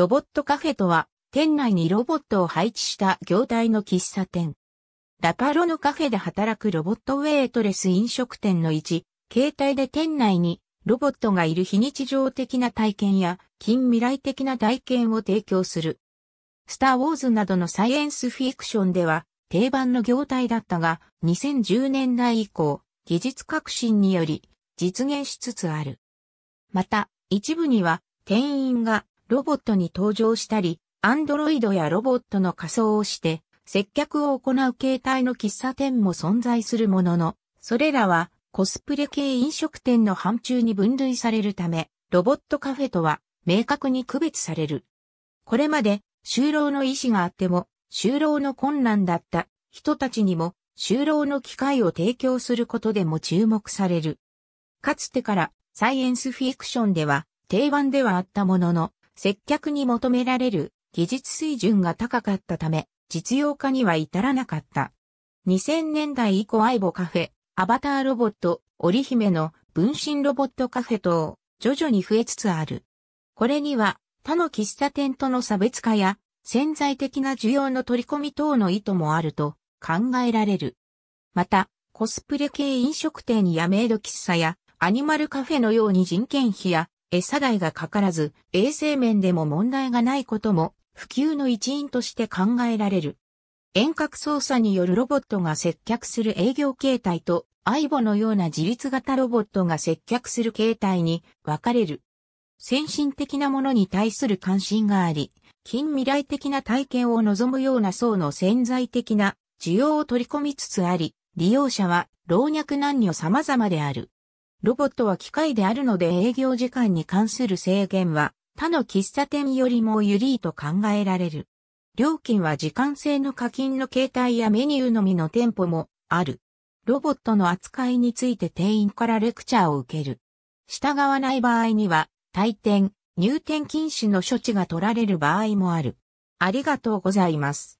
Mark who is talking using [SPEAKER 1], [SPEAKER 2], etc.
[SPEAKER 1] ロボットカフェとは、店内にロボットを配置した業態の喫茶店。ラパロのカフェで働くロボットウェイトレス飲食店の一、携帯で店内にロボットがいる非日常的な体験や近未来的な体験を提供する。スターウォーズなどのサイエンスフィクションでは定番の業態だったが2010年代以降技術革新により実現しつつある。また一部には店員がロボットに登場したり、アンドロイドやロボットの仮装をして、接客を行う形態の喫茶店も存在するものの、それらはコスプレ系飲食店の範疇に分類されるため、ロボットカフェとは明確に区別される。これまで就労の意思があっても、就労の困難だった人たちにも就労の機会を提供することでも注目される。かつてからサイエンスフィクションでは定番ではあったものの、接客に求められる技術水準が高かったため、実用化には至らなかった。2000年代以降アイボカフェ、アバターロボット、織姫の分身ロボットカフェ等、徐々に増えつつある。これには他の喫茶店との差別化や潜在的な需要の取り込み等の意図もあると考えられる。また、コスプレ系飲食店やメイド喫茶やアニマルカフェのように人件費や餌代がかからず、衛生面でも問題がないことも、普及の一因として考えられる。遠隔操作によるロボットが接客する営業形態と、相棒のような自立型ロボットが接客する形態に分かれる。先進的なものに対する関心があり、近未来的な体験を望むような層の潜在的な需要を取り込みつつあり、利用者は老若男女様々である。ロボットは機械であるので営業時間に関する制限は他の喫茶店よりもゆりいと考えられる。料金は時間制の課金の形態やメニューのみの店舗もある。ロボットの扱いについて店員からレクチャーを受ける。従わない場合には、退店、入店禁止の処置が取られる場合もある。ありがとうございます。